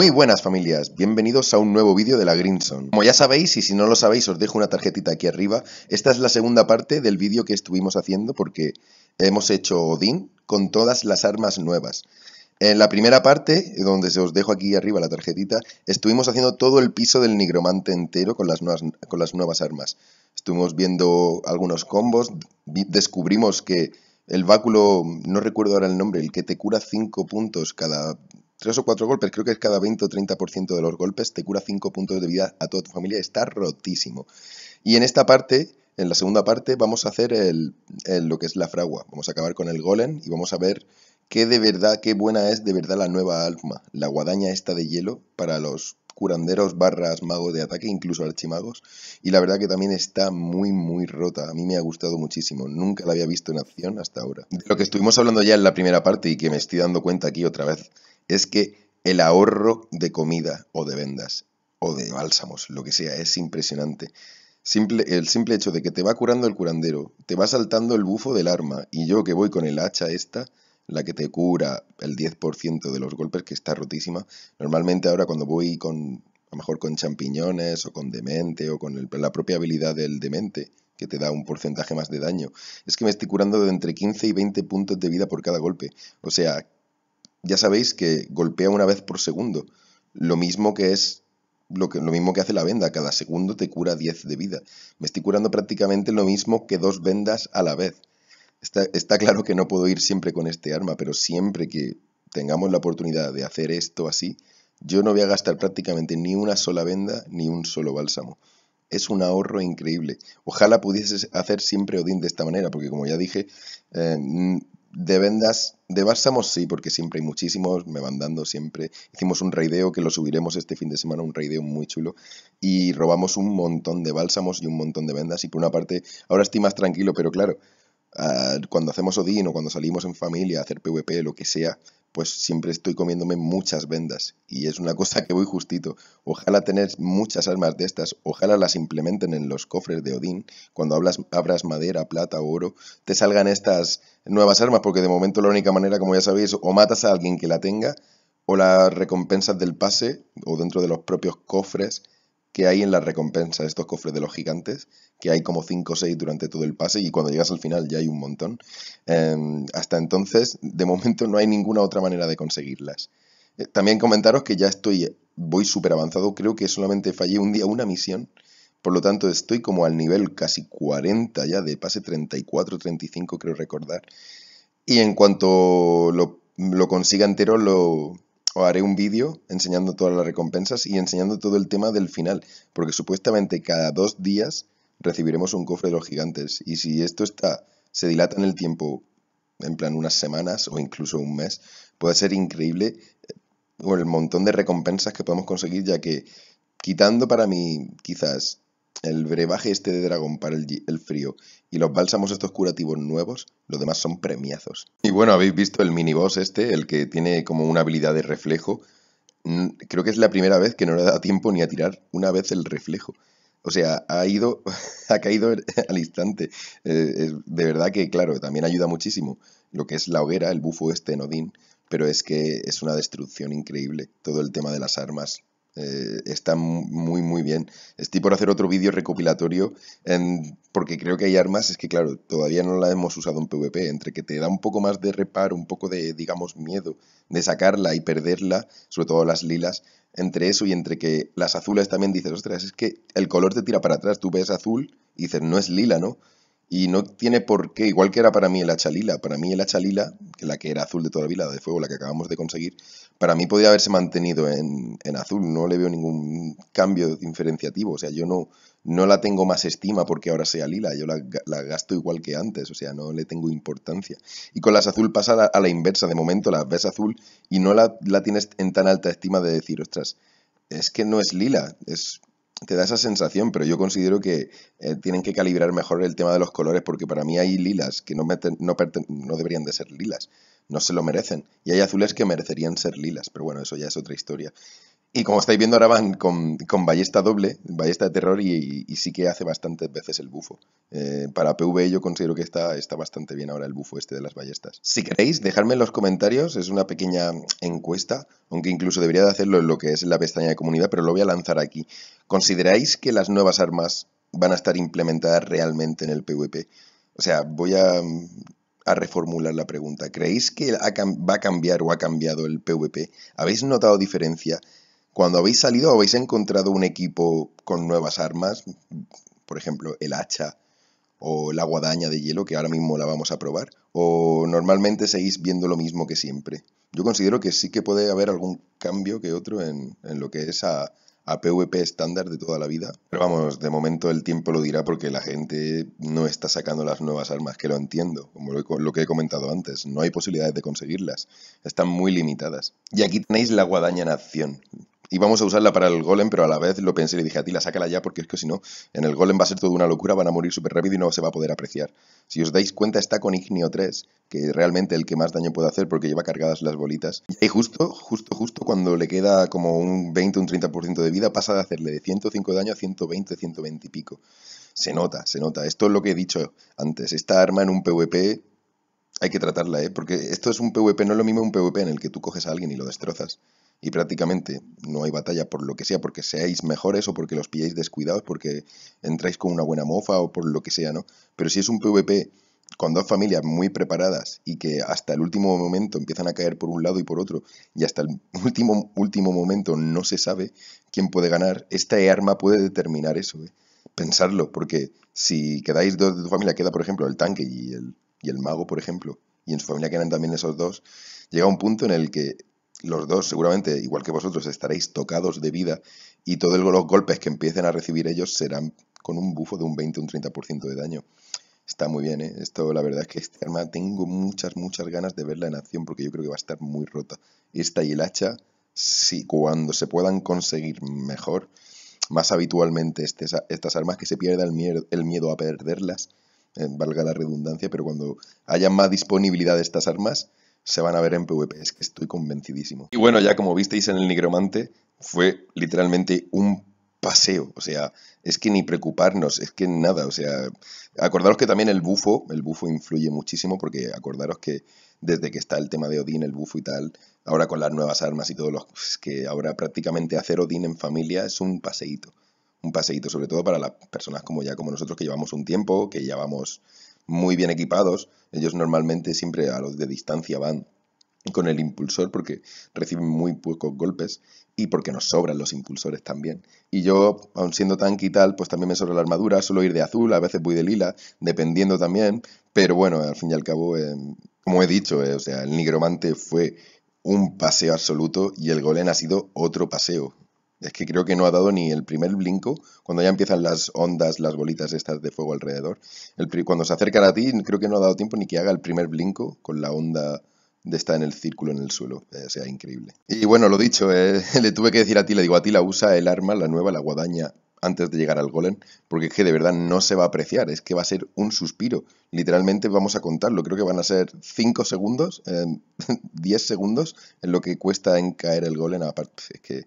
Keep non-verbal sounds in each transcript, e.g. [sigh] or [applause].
Muy buenas familias, bienvenidos a un nuevo vídeo de la Grinson. Como ya sabéis, y si no lo sabéis os dejo una tarjetita aquí arriba, esta es la segunda parte del vídeo que estuvimos haciendo porque hemos hecho Odin con todas las armas nuevas. En la primera parte, donde se os dejo aquí arriba la tarjetita, estuvimos haciendo todo el piso del nigromante entero con las nuevas, con las nuevas armas. Estuvimos viendo algunos combos, descubrimos que el báculo, no recuerdo ahora el nombre, el que te cura 5 puntos cada Tres o cuatro golpes, creo que es cada 20 o 30% de los golpes, te cura 5 puntos de vida a toda tu familia. Está rotísimo. Y en esta parte, en la segunda parte, vamos a hacer el, lo que es la fragua. Vamos a acabar con el golem y vamos a ver qué de verdad, qué buena es de verdad la nueva alma. La guadaña está de hielo para los curanderos barras magos de ataque, incluso archimagos. Y la verdad que también está muy, muy rota. A mí me ha gustado muchísimo. Nunca la había visto en acción hasta ahora. De lo que estuvimos hablando ya en la primera parte y que me estoy dando cuenta aquí otra vez es que el ahorro de comida o de vendas o de bálsamos, lo que sea, es impresionante. Simple, el simple hecho de que te va curando el curandero, te va saltando el bufo del arma y yo que voy con el hacha esta, la que te cura el 10% de los golpes, que está rotísima. Normalmente ahora cuando voy con, a lo mejor con champiñones o con demente o con la propia habilidad del demente, que te da un porcentaje más de daño. Es que me estoy curando de entre 15 y 20 puntos de vida por cada golpe. O sea, ya sabéis que golpea una vez por segundo, lo mismo que es lo, que, lo mismo que hace la venda, cada segundo te cura 10 de vida. Me estoy curando prácticamente lo mismo que dos vendas a la vez. Está, claro que no puedo ir siempre con este arma, pero siempre que tengamos la oportunidad de hacer esto así, yo no voy a gastar prácticamente ni una sola venda ni un solo bálsamo. Es un ahorro increíble. Ojalá pudiese hacer siempre Odín de esta manera, porque como ya dije, eh, de vendas de bálsamos sí, porque siempre hay muchísimos, me van dando siempre. Hicimos un raideo que lo subiremos este fin de semana, un raideo muy chulo, y robamos un montón de bálsamos y un montón de vendas. Y por una parte, ahora estoy más tranquilo, pero claro, ah, cuando hacemos Odin o cuando salimos en familia a hacer PvP, lo que sea, pues siempre estoy comiéndome muchas vendas y es una cosa que voy justito. Ojalá tener muchas armas de estas, ojalá las implementen en los cofres de Odín, cuando hablas, abras madera, plata o oro, te salgan estas nuevas armas, porque de momento la única manera, como ya sabéis, o matas a alguien que la tenga, o las recompensas del pase, o dentro de los propios cofres, que hay en la recompensa, estos cofres de los gigantes, que hay como 5 o 6 durante todo el pase y cuando llegas al final ya hay un montón. Em, hasta entonces, de momento no hay ninguna otra manera de conseguirlas. Eh, también comentaros que ya estoy, voy súper avanzado, creo que solamente fallé un día una misión, por lo tanto estoy como al nivel casi 40 ya, de pase 34, 35 creo recordar. Y en cuanto lo, lo consiga entero lo, o haré un vídeo enseñando todas las recompensas y enseñando todo el tema del final, porque supuestamente cada dos días recibiremos un cofre de los gigantes y si esto está se dilata en el tiempo, en plan unas semanas o incluso un mes, puede ser increíble eh, el montón de recompensas que podemos conseguir ya que quitando para mí quizás el brebaje este de dragón para el, frío y los bálsamos estos curativos nuevos, los demás son premiazos. Y bueno, habéis visto el miniboss este, el que tiene como una habilidad de reflejo. Creo que es la primera vez que no le da tiempo ni a tirar una vez el reflejo. O sea, ha ido, [laughs] ha caído [laughs] al instante. Eh, de verdad que, claro, también ayuda muchísimo lo que es la hoguera, el bufo este en Odín, pero es que es una destrucción increíble todo el tema de las armas eh, está muy, muy bien. Estoy por hacer otro vídeo recopilatorio porque creo que hay armas, es que claro, todavía no la hemos usado en PvP, entre que te da un poco más de reparo, un poco de, digamos, miedo de sacarla y perderla, sobre todo las lilas, entre eso y entre que las azules también dices, ostras, es que el color te tira para atrás, tú ves azul y dices, no es lila, ¿no? Y no tiene por qué, igual que era para mí el chalila para mí el chalila que la que era azul de toda la vida, de fuego, la que acabamos de conseguir, para mí podía haberse mantenido en, azul, no le veo ningún cambio diferenciativo, o sea, yo no, no la tengo más estima porque ahora sea lila, yo la, gasto igual que antes, o sea, no le tengo importancia. Y con las azul pasa a la, inversa, de momento las ves azul y no la, la tienes en tan alta estima de decir, ostras, es que no es lila, es te da esa sensación, pero yo considero que eh, tienen que calibrar mejor el tema de los colores, porque para mí hay lilas que no, no, no, deberían de ser lilas, no se lo merecen, y hay azules que merecerían ser lilas, pero bueno, eso ya es otra historia. Y como estáis viendo, ahora van con, ballesta doble, ballesta de terror, y, sí que hace bastantes veces el bufo. Eh, para PvE yo considero que está, está bastante bien ahora el bufo este de las ballestas. Si queréis, dejadme en los comentarios, es una pequeña encuesta, aunque incluso debería de hacerlo en lo que es la pestaña de comunidad, pero lo voy a lanzar aquí. ¿Consideráis que las nuevas armas van a estar implementadas realmente en el PvP? O sea, voy a reformular la pregunta. ¿Creéis que va a cambiar o ha cambiado el PvP? ¿Habéis notado diferencia? Cuando habéis salido, habéis encontrado un equipo con nuevas armas, por ejemplo, el hacha o la guadaña de hielo, que ahora mismo la vamos a probar, o normalmente seguís viendo lo mismo que siempre. Yo considero que sí que puede haber algún cambio que otro en, lo que es a, a PvP estándar de toda la vida. Pero vamos, de momento el tiempo lo dirá porque la gente no está sacando las nuevas armas, que lo entiendo, como lo que he comentado antes, no hay posibilidades de conseguirlas, están muy limitadas. Y aquí tenéis la guadaña en acción vamos a usarla para el golem, pero a la vez lo pensé y le dije a ti, la sácala ya porque es que si no, en el golem va a ser toda una locura, van a morir súper rápido y no se va a poder apreciar. Si os dais cuenta, está con Ignio 3, que es realmente el que más daño puede hacer porque lleva cargadas las bolitas. Y justo, justo, justo cuando le queda como un 20, un 30% de vida, pasa de hacerle de 105 de daño a 120, 120 y pico. Se nota, se nota. Esto es lo que he dicho antes. Esta arma en un PvP hay que tratarla, ¿eh? Porque esto es un PvP, no es lo mismo un PvP en el que tú coges a alguien y lo destrozas y prácticamente no hay batalla por lo que sea, porque seáis mejores o porque los pilláis descuidados, porque entráis con una buena mofa o por lo que sea, ¿no? Pero si es un PvP con dos familias muy preparadas y que hasta el último momento empiezan a caer por un lado y por otro y hasta el último, último momento no se sabe quién puede ganar, esta arma puede determinar eso. ¿eh? Pensarlo, porque si quedáis dos de tu familia, queda por ejemplo el tanque y el, y el mago, por ejemplo, y en su familia quedan también esos dos, llega un punto en el que los dos seguramente, igual que vosotros, estaréis tocados de vida y todos los golpes que empiecen a recibir ellos serán con un bufo de un 20 o un 30% de daño. Está muy bien, ¿eh? Esto, la verdad es que este arma tengo muchas, muchas ganas de verla en acción porque yo creo que va a estar muy rota. Esta y el hacha, cuando se puedan conseguir mejor, más habitualmente este, estas armas, que se pierda el miedo, a perderlas, eh, valga la redundancia, pero cuando haya más disponibilidad de estas armas, se van a ver en PvP, es que estoy convencidísimo. Y bueno, ya como visteis en el nigromante, fue literalmente un paseo, o sea, es que ni preocuparnos, es que nada, o sea, acordaros que también el bufo, el bufo influye muchísimo porque acordaros que desde que está el tema de Odín, el bufo y tal, ahora con las nuevas armas y todos los que ahora prácticamente hacer Odín en familia es un paseíto, un paseíto sobre todo para las personas como ya como nosotros que llevamos un tiempo, que ya vamos muy bien equipados. Ellos normalmente siempre a los de distancia van con el impulsor porque reciben muy pocos golpes y porque nos sobran los impulsores también. Y yo, aun siendo tanque y tal, pues también me sobra la armadura, suelo ir de azul, a veces voy de lila, dependiendo también, pero bueno, al fin y al cabo, eh, como he dicho, eh, o sea, el nigromante fue un paseo absoluto y el golem ha sido otro paseo. Es que creo que no ha dado ni el primer blinco, cuando ya empiezan las ondas, las bolitas estas de fuego alrededor. El, cuando se acercan a ti, creo que no ha dado tiempo ni que haga el primer blinco con la onda de estar en el círculo en el suelo. Eh, o sea, increíble. Y bueno, lo dicho, eh, [laughs] le tuve que decir a ti, le digo, a ti la usa el arma, la nueva, la guadaña, antes de llegar al golem, porque es que de verdad no se va a apreciar, es que va a ser un suspiro. Literalmente vamos a contarlo, creo que van a ser 5 segundos, 10 eh, [laughs] segundos, en lo que cuesta en caer el golem, aparte, es que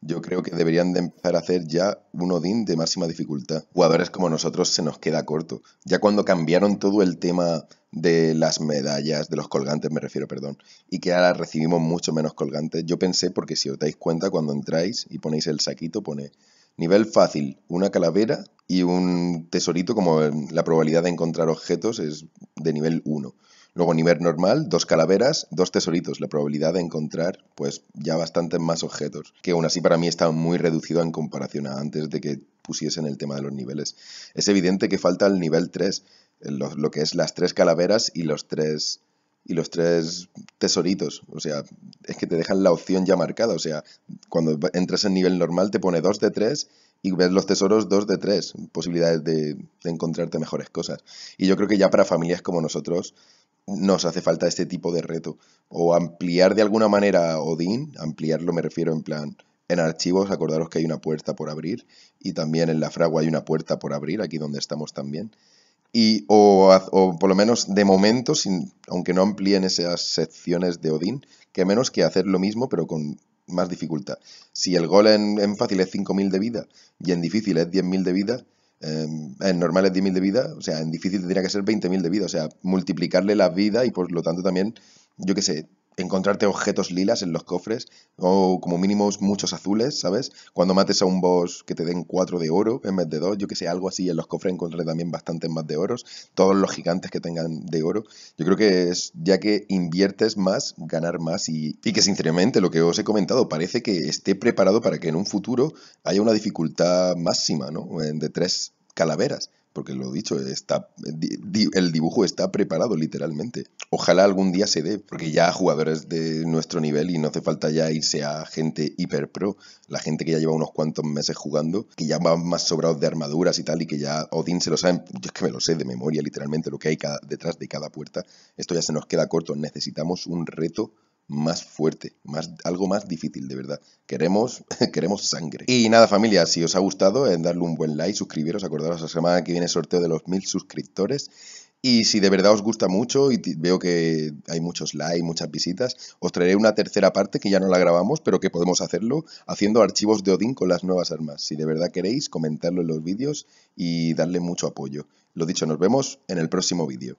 yo creo que deberían de empezar a hacer ya un Odin de máxima dificultad. Jugadores como nosotros se nos queda corto. Ya cuando cambiaron todo el tema de las medallas, de los colgantes me refiero, perdón, y que ahora recibimos mucho menos colgantes, yo pensé, porque si os dais cuenta, cuando entráis y ponéis el saquito, pone nivel fácil, una calavera y un tesorito, como la probabilidad de encontrar objetos es de nivel 1. Luego nivel normal, dos calaveras, dos tesoritos, la probabilidad de encontrar pues ya bastantes más objetos, que aún así para mí está muy reducido en comparación a antes de que pusiesen el tema de los niveles. Es evidente que falta el nivel 3, lo, que es las tres calaveras y los tres y los tres tesoritos. O sea, es que te dejan la opción ya marcada. O sea, cuando entras en nivel normal te pone dos de tres y ves los tesoros dos de tres. posibilidades de encontrarte mejores cosas. Y yo creo que ya para familias como nosotros nos hace falta este tipo de reto. O ampliar de alguna manera Odin, ampliarlo me refiero en plan, en archivos acordaros que hay una puerta por abrir y también en la fragua hay una puerta por abrir, aquí donde estamos también. Y, o, o por lo menos de momento, sin, aunque no amplíen esas secciones de Odín, que menos que hacer lo mismo pero con más dificultad. Si el gol en, en fácil es 5.000 de vida y en difícil es 10.000 de vida, Em, en normal es 10.000 de vida, o sea, en difícil tendría que ser 20.000 de vida, o sea, multiplicarle la vida y por lo tanto también, yo qué sé, encontrarte objetos lilas en los cofres, o como mínimo muchos azules, ¿sabes? Cuando mates a un boss que te den cuatro de oro en vez de dos, yo que sé, algo así, en los cofres encontraré también bastantes más de oros, todos los gigantes que tengan de oro. Yo creo que es, ya que inviertes más, ganar más, y, y que sinceramente lo que os he comentado parece que esté preparado para que en un futuro haya una dificultad máxima, ¿no? De tres calaveras porque lo dicho, está, el dibujo está preparado literalmente. Ojalá algún día se dé, porque ya jugadores de nuestro nivel y no hace falta ya irse a gente hiper pro, la gente que ya lleva unos cuantos meses jugando, que ya van más sobrados de armaduras y tal, y que ya Odín se lo sabe, yo es que me lo sé de memoria literalmente lo que hay detrás de cada puerta, esto ya se nos queda corto, necesitamos un reto más fuerte, más, algo más difícil, de verdad. Queremos, [laughs] queremos sangre. Y nada, familia, si os ha gustado, en darle un buen like, suscribiros, acordaros la semana que viene sorteo de los mil suscriptores. Y si de verdad os gusta mucho y veo que hay muchos likes, muchas visitas, os traeré una tercera parte que ya no la grabamos, pero que podemos hacerlo haciendo archivos de Odín con las nuevas armas. Si de verdad queréis, comentarlo en los vídeos y darle mucho apoyo. Lo dicho, nos vemos en el próximo vídeo.